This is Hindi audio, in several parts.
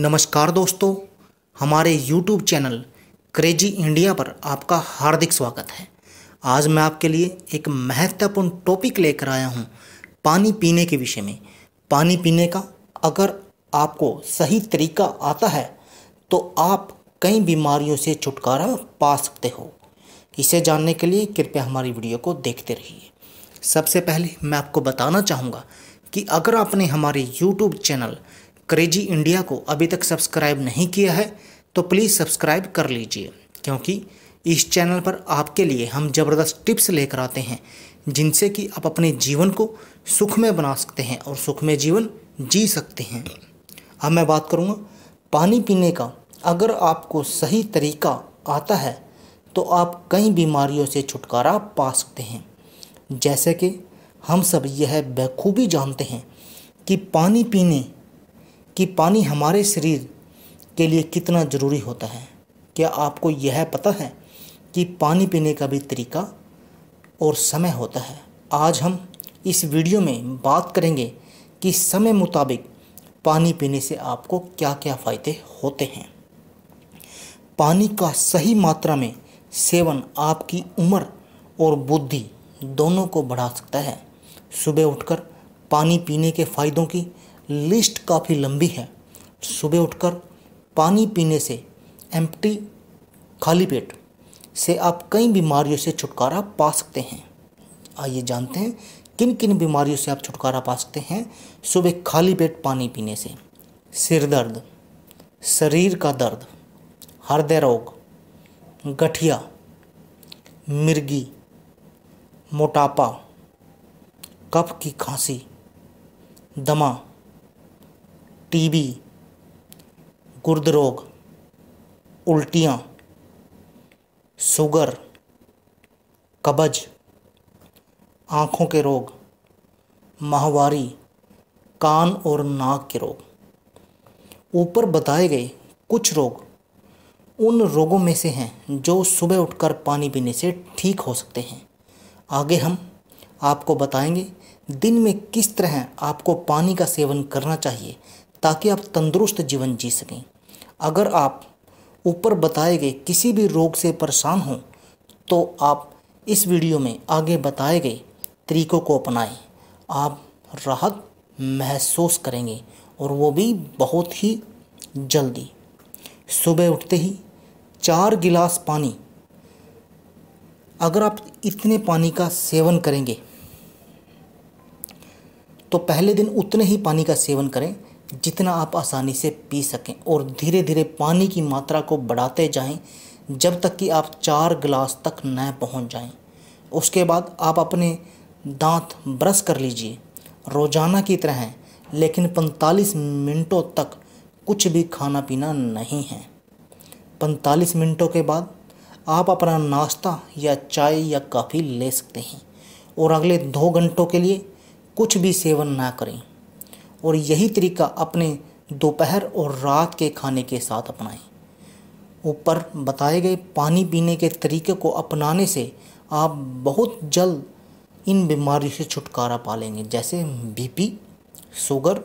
नमस्कार दोस्तों हमारे YouTube चैनल क्रेजी इंडिया पर आपका हार्दिक स्वागत है आज मैं आपके लिए एक महत्वपूर्ण टॉपिक लेकर आया हूँ पानी पीने के विषय में पानी पीने का अगर आपको सही तरीका आता है तो आप कई बीमारियों से छुटकारा पा सकते हो इसे जानने के लिए कृपया हमारी वीडियो को देखते रहिए सबसे पहले मैं आपको बताना चाहूँगा कि अगर आपने हमारे YouTube चैनल क्रेजी इंडिया को अभी तक सब्सक्राइब नहीं किया है तो प्लीज़ सब्सक्राइब कर लीजिए क्योंकि इस चैनल पर आपके लिए हम ज़बरदस्त टिप्स लेकर आते हैं जिनसे कि आप अपने जीवन को सुख में बना सकते हैं और सुख में जीवन जी सकते हैं अब मैं बात करूँगा पानी पीने का अगर आपको सही तरीका आता है तो आप कई बीमारियों से छुटकारा पा सकते हैं जैसे कि हम सब यह बखूबी जानते हैं कि पानी पीने कि पानी हमारे शरीर के लिए कितना ज़रूरी होता है क्या आपको यह पता है कि पानी पीने का भी तरीका और समय होता है आज हम इस वीडियो में बात करेंगे कि समय मुताबिक पानी पीने से आपको क्या क्या फ़ायदे होते हैं पानी का सही मात्रा में सेवन आपकी उम्र और बुद्धि दोनों को बढ़ा सकता है सुबह उठकर पानी पीने के फ़ायदों की लिस्ट काफ़ी लंबी है सुबह उठकर पानी पीने से एम्प्टी खाली पेट से आप कई बीमारियों से छुटकारा पा सकते हैं आइए जानते हैं किन किन बीमारियों से आप छुटकारा पा सकते हैं सुबह खाली पेट पानी पीने से सिर दर्द शरीर का दर्द हृदय रोग गठिया मिर्गी मोटापा कफ की खांसी दमा टीबी गुर्द रोग उल्टियाँ शुगर कब्ज आँखों के रोग माहवारी कान और नाक के रोग ऊपर बताए गए कुछ रोग उन रोगों में से हैं जो सुबह उठकर पानी पीने से ठीक हो सकते हैं आगे हम आपको बताएंगे दिन में किस तरह आपको पानी का सेवन करना चाहिए ताकि आप तंदुरुस्त जीवन जी सकें अगर आप ऊपर बताए गए किसी भी रोग से परेशान हों तो आप इस वीडियो में आगे बताए गए तरीकों को अपनाएं आप राहत महसूस करेंगे और वो भी बहुत ही जल्दी सुबह उठते ही चार गिलास पानी अगर आप इतने पानी का सेवन करेंगे तो पहले दिन उतने ही पानी का सेवन करें जितना आप आसानी से पी सकें और धीरे धीरे पानी की मात्रा को बढ़ाते जाएं जब तक कि आप चार गिलास तक न पहुंच जाएं उसके बाद आप अपने दांत ब्रश कर लीजिए रोज़ाना की तरह हैं लेकिन 45 मिनटों तक कुछ भी खाना पीना नहीं है 45 मिनटों के बाद आप अपना नाश्ता या चाय या काफ़ी ले सकते हैं और अगले दो घंटों के लिए कुछ भी सेवन ना करें और यही तरीका अपने दोपहर और रात के खाने के साथ अपनाएं ऊपर बताए गए पानी पीने के तरीके को अपनाने से आप बहुत जल्द इन बीमारियों से छुटकारा पा लेंगे जैसे बीपी शुगर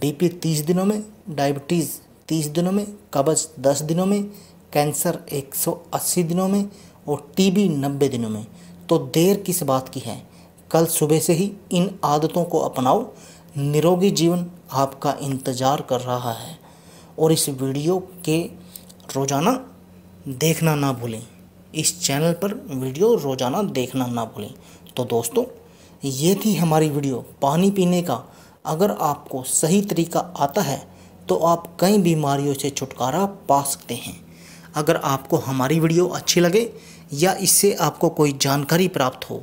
बीपी तीस दिनों में डायबिटीज़ तीस दिनों में कब्ज दस दिनों में कैंसर एक सौ अस्सी दिनों में और टीबी नब्बे दिनों में तो देर किस बात की है कल सुबह से ही इन आदतों को अपनाओ निरोगी जीवन आपका इंतज़ार कर रहा है और इस वीडियो के रोज़ाना देखना ना भूलें इस चैनल पर वीडियो रोज़ाना देखना ना भूलें तो दोस्तों ये थी हमारी वीडियो पानी पीने का अगर आपको सही तरीका आता है तो आप कई बीमारियों से छुटकारा पा सकते हैं अगर आपको हमारी वीडियो अच्छी लगे या इससे आपको कोई जानकारी प्राप्त हो